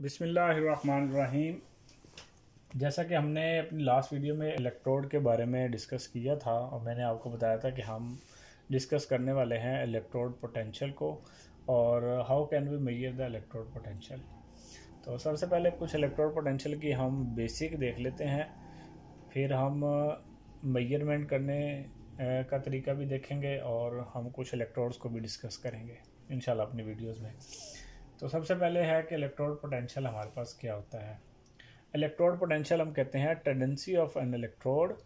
बिसमीम जैसा कि हमने अपनी लास्ट वीडियो में इलेक्ट्रोड के बारे में डिस्कस किया था और मैंने आपको बताया था कि हम डिस्कस करने वाले हैं इलेक्ट्रोड पोटेंशियल को और how can we measure the electrode potential तो सबसे पहले कुछ इलेक्ट्रोड पोटेंशियल की हम बेसिक देख लेते हैं फिर हम मेजरमेंट करने का तरीका भी देखेंगे और हम कुछ इलेक्ट्रोड्स को भी डिस्कस करेंगे इन अपनी वीडियोज़ में तो सबसे पहले है कि इलेक्ट्रोड पोटेंशियल हमारे पास क्या होता है इलेक्ट्रोड पोटेंशियल हम कहते हैं tendency of an electrode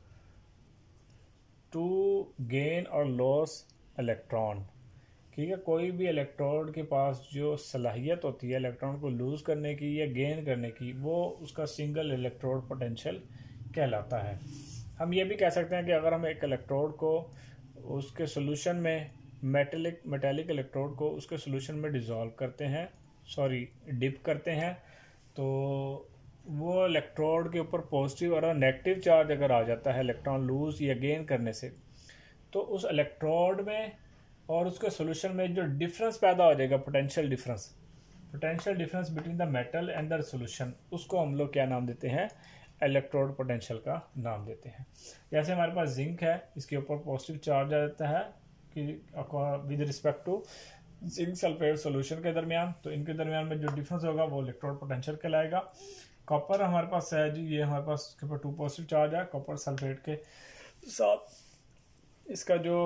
to gain और लॉस इलेक्ट्रॉन ठीक है कोई भी इलेक्ट्रोड के पास जो सलाहियत होती है इलेक्ट्रॉन को लूज़ करने की या गेन करने की वो उसका सिंगल इलेक्ट्रोड पोटेंशियल कहलाता है हम ये भी कह सकते हैं कि अगर हम एक इलेक्ट्रोड को उसके सोल्यूशन में मेटेलिक मेटेलिक इलेक्ट्रोड को उसके सोल्यूशन में डिज़ोल्व करते हैं सॉरी डिप करते हैं तो वो इलेक्ट्रोड के ऊपर पॉजिटिव और नेगेटिव चार्ज अगर आ जाता है इलेक्ट्रॉन लूज या गेन करने से तो उस इलेक्ट्रोड में और उसके सोल्यूशन में जो डिफरेंस पैदा हो जाएगा potential difference potential difference between the metal and the solution उसको हम लोग क्या नाम देते हैं इलेक्ट्रोड पोटेंशियल का नाम देते हैं जैसे हमारे पास जिंक है इसके ऊपर पॉजिटिव चार्ज आ जाता है कि with respect to zinc sulphate solution के दरमियान तो इनके दरमियान में जो डिफरेंस होगा वो इलेक्ट्रोड पोटेंशियल कहलाएगा कॉपर हमारे पास है जी ये हमारे पास उसके ऊपर टू पॉजिटिव चार्ज है कॉपर सल्फेट के साथ इसका जो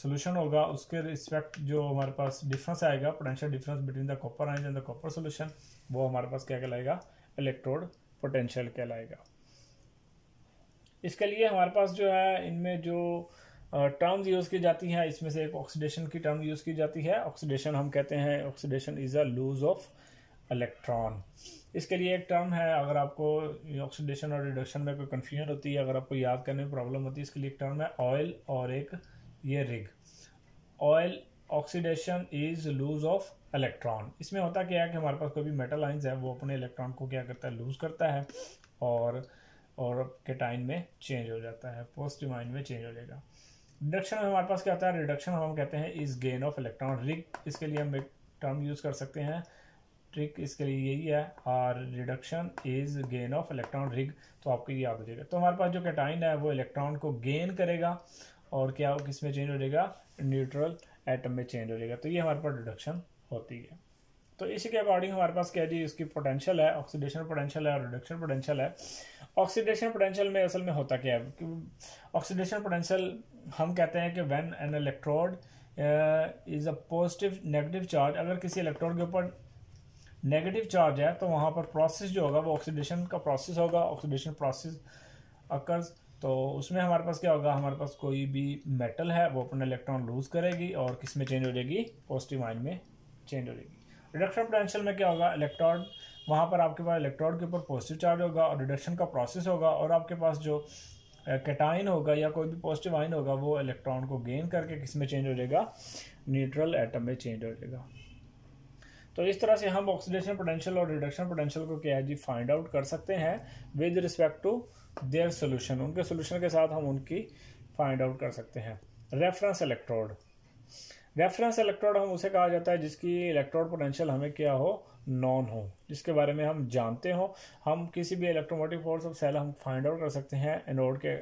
सोल्यूशन होगा उसके रिस्पेक्ट जो हमारे पास डिफरेंस आएगा potential difference between the copper ion and the copper solution वो हमारे पास क्या कहलाएगा इलेक्ट्रोड पोटेंशियल कहलाएगा इसके लिए हमारे पास जो है इनमें जो टर्म्स यूज की जाती हैं इसमें से एक ऑक्सीडेशन की टर्म यूज की जाती है ऑक्सीडेशन हम कहते हैं oxidation is a loss of electron इसके लिए एक टर्म है अगर आपको ऑक्सीडेशन और रिडक्शन में कोई कन्फ्यूजन होती है अगर आपको याद करने में प्रॉब्लम होती है इसके लिए एक टर्म है ऑयल और एक ये rig oil oxidation is loss of electron इसमें होता क्या है कि हमारे पास कोई भी मेटल आइंस है वो अपने इलेक्ट्रॉन को क्या करता है लूज करता है और और केटाइन में चेंज हो जाता है पॉजिटिव आइन में चेंज हो जाएगा डिडक्शन में हमारे पास क्या होता है रिडक्शन हम कहते हैं is gain of electron rig इसके लिए हम एक टर्म यूज़ कर सकते हैं ट्रिक इसके लिए यही है और reduction is gain of electron rig तो आपको ये याद हो जाएगा तो हमारे पास जो कैटाइन है वो इलेक्ट्रॉन को गेन करेगा और क्या किस में चेंज हो जाएगा न्यूट्रल एटम में चेंज हो जाएगा तो ये हमारे पास रिडक्शन होती है तो इसी के अकॉर्डिंग हमारे पास क्या जी इसकी पोटेंशियल है ऑक्सीडेशन पोटेंशियल है और रिडक्शन पोटेंशियल है ऑक्सीडेशन पोटेंशियल में असल में होता क्या है ऑक्सीडेशन पोटेंशियल हम कहते हैं कि when an electrode is a positive negative charge अगर किसी इलेक्ट्रोड के ऊपर नेगेटिव चार्ज है तो वहाँ पर प्रोसेस जो होगा वो ऑक्सीडेशन का प्रोसेस होगा ऑक्सीडेशन प्रोसेस अकर्स तो उसमें हमारे पास क्या होगा हमारे पास कोई भी मेटल है वो अपना इलेक्ट्रॉन लूज़ करेगी और किस में चेंज हो जाएगी पॉजिटिव आइन में चेंज हो जाएगी रिडक्शन पोटेंशियल में क्या होगा इलेक्ट्रॉन वहाँ पर आपके पास इलेक्ट्रॉन के ऊपर पॉजिटिव चार्ज होगा और रिडक्शन का प्रोसेस होगा और आपके पास जो कैटाइन होगा या कोई भी पॉजिटिव आइन होगा वो इलेक्ट्रॉन को गेन करके किस में चेंज हो जाएगा न्यूट्रल एटम में चेंज हो जाएगा तो इस तरह से हम ऑक्सीडेशन पोटेंशियल और रिडक्शन पोटेंशियल को क्या है जी फाइंड आउट कर सकते हैं with respect to their solution उनके सोल्यूशन के साथ हम उनकी फाइंड आउट कर सकते हैं रेफरेंस इलेक्ट्रोड रेफरेंस इलेक्ट्रोड हम उसे कहा जाता है जिसकी इलेक्ट्रोड पोटेंशियल हमें क्या हो नॉन हो जिसके बारे में हम जानते हो हम किसी भी इलेक्ट्रोमोटिव फोर्स ऑफ सेल हम फाइंड आउट कर सकते हैं एनोड के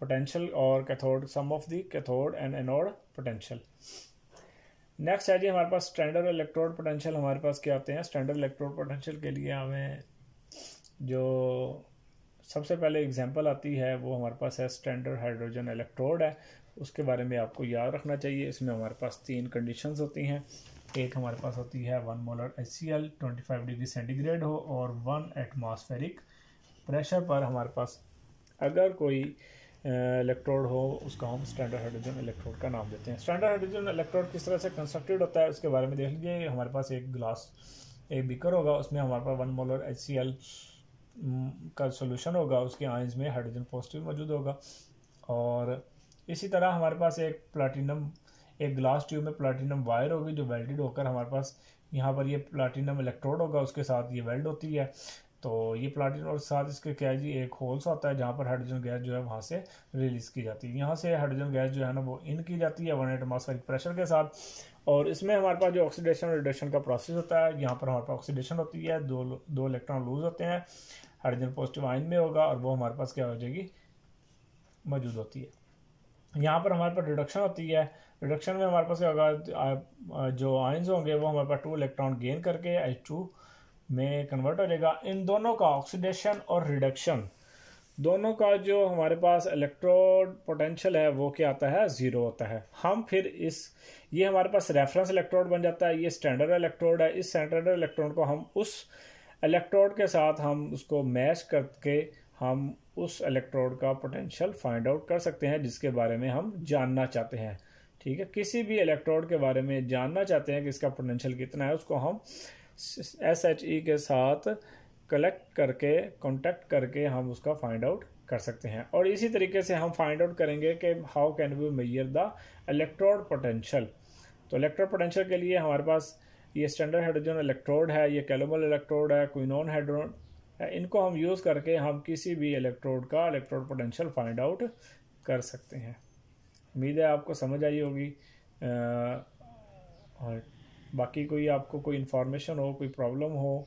पोटेंशियल और cathode sum of the cathode and anode potential next है जी हमारे पास स्टैंडर्ड इलेक्ट्रोड पोटेंशियल हमारे पास क्या आते हैं स्टैंडर्ड इलेक्ट्रोड पोटेंशियल के लिए हमें जो सबसे पहले एग्जाम्पल आती है वो हमारे पास है स्टैंडर्ड हाइड्रोजन इलेक्ट्रोड है उसके बारे में आपको याद रखना चाहिए इसमें हमारे पास तीन कंडीशन होती हैं एक हमारे पास होती है one molar H C L twenty five degree centigrade हो और वन एटमॉस्फेरिक प्रेशर पर हमारे पास अगर कोई इलेक्ट्रोड हो उसका हम स्टैंडर्ड हाइड्रोजन इलेक्ट्रोड का नाम देते हैं स्टैंडर्ड हाइड्रोजन इलेक्ट्रोड किस तरह से कंस्ट्रक्टेड होता है उसके बारे में देख लीजिए हमारे पास एक गिलास एक बीकर होगा उसमें हमारे पास one molar H C L का सोल्यूशन होगा उसके आइंस में हाइड्रोजन पॉजिटिव मौजूद होगा और इसी तरह हमारे पास एक प्लाटिनम एक ग्लास ट्यूब में प्लाटिनम वायर होगी जो वेल्डेड होकर हमारे पास यहाँ पर ये प्लाटिनम इलेक्ट्रोड होगा उसके साथ ये वेल्ड होती है तो ये प्लाटिनम और साथ इसके क्या जी एक होल्स होता है जहाँ पर हाइड्रोजन गैस जो है वहाँ से रिलीज़ की जाती है यहाँ से हाइड्रोजन गैस जो है ना वो इन की जाती है वन एटमॉस्फेरिक प्रेशर के साथ और इसमें हमारे पास जो ऑक्सीडेशन और रिडक्शन का प्रोसेस होता है यहाँ पर हमारे पास ऑक्सीडेशन होती है दो दो इलेक्ट्रॉन लूज होते हैं हाइड्रोजन पॉजिटिव आयन में होगा और वो हमारे पास क्या हो जाएगी मौजूद होती है यहाँ पर हमारे पास रिडक्शन होती है रिडक्शन में हमारे पास होगा जो आयंस होंगे वो हमारे पास टू इलेक्ट्रॉन गेन करके एच टू में कन्वर्ट हो जाएगा इन दोनों का ऑक्सीडेशन और रिडक्शन दोनों का जो हमारे पास इलेक्ट्रोड पोटेंशियल है वो क्या आता है ज़ीरो होता है हम फिर इस ये हमारे पास रेफरेंस इलेक्ट्रोड बन जाता है ये स्टैंडर्ड इलेक्ट्रोड है इस स्टैंडर्ड इलेक्ट्रोड को हम उस इलेक्ट्रोड के साथ हम उसको मैच करके हम उस इलेक्ट्रोड का पोटेंशियल फाइंड आउट कर सकते हैं जिसके बारे में हम जानना चाहते हैं ठीक है किसी भी इलेक्ट्रोड के बारे में जानना चाहते हैं कि इसका पोटेंशियल कितना है उसको हम एस एच ई के साथ कलेक्ट करके कॉन्टेक्ट करके हम उसका फाइंड आउट कर सकते हैं और इसी तरीके से हम फाइंड आउट करेंगे कि how can we measure the electrode potential तो इलेक्ट्रोड पोटेंशियल के लिए हमारे पास ये स्टैंडर्ड हाइड्रोजन इलेक्ट्रोड है ये कैलोमल इलेक्ट्रोड है क्विनोन हाइड्रोन इनको हम यूज़ करके हम किसी भी इलेक्ट्रोड का इलेक्ट्रोड पोटेंशियल फाइंड आउट कर सकते हैं उम्मीद है आपको समझ आई होगी और बाकी कोई आपको कोई इन्फॉर्मेशन हो कोई प्रॉब्लम हो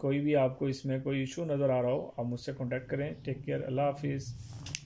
कोई भी आपको इसमें कोई इशू नज़र आ रहा हो आप मुझसे कॉन्टेक्ट करें टेक केयर अल्लाह हाफिज़